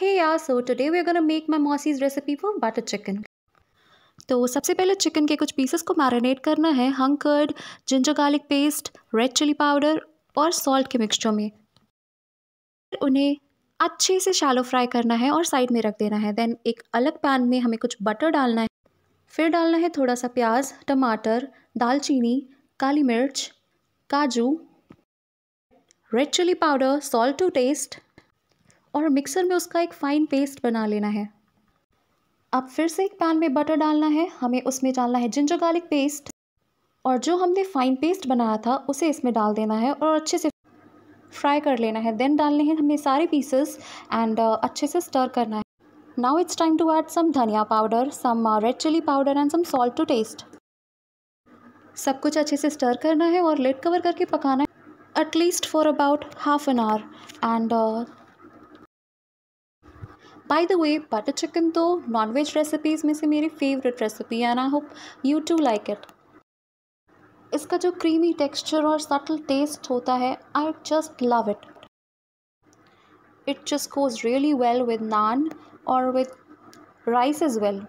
Hey yeah, so today we are going make make my Mossy's recipe for butter chicken. तो सबसे पहले chicken के कुछ pieces को मैरिनेट करना है hung curd ginger garlic paste red chilli powder और सॉल्ट के मिक्सचर में उन्हें अच्छे से शैलो फ्राई करना है और साइड में रख देना है देन एक अलग पैन में हमें कुछ बटर डालना है फिर डालना है थोड़ा सा प्याज टमाटर दालचीनी काली मिर्च काजू red chilli powder salt to taste और मिक्सर में उसका एक फ़ाइन पेस्ट बना लेना है अब फिर से एक पैन में बटर डालना है हमें उसमें डालना है जिंजर गार्लिक पेस्ट और जो हमने फ़ाइन पेस्ट बनाया था उसे इसमें डाल देना है और अच्छे से फ्राई कर लेना है देन डालने हैं हमें सारे पीसेस एंड uh, अच्छे से स्टर करना है now it's time to add some dhaniya powder some red chilli powder and some salt to taste सब कुछ अच्छे से स्टर करना है और लेट कवर करके पकाना है at least for about half an hour and by the way butter chicken तो नॉनवेज रेसिपीज़ में से मेरी फेवरेट रेसिपी है and I hope you to like it इसका जो क्रीमी टेक्सचर और सटल टेस्ट होता है I just love it it just goes really well with naan और विद राइस इज़ वेल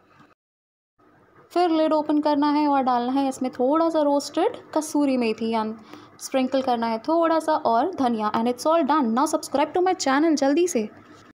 फिर लिड ओपन करना है और डालना है इसमें थोड़ा सा roasted kasuri methi and sprinkle करना है थोड़ा सा और धनिया and it's all done now subscribe to my channel जल्दी से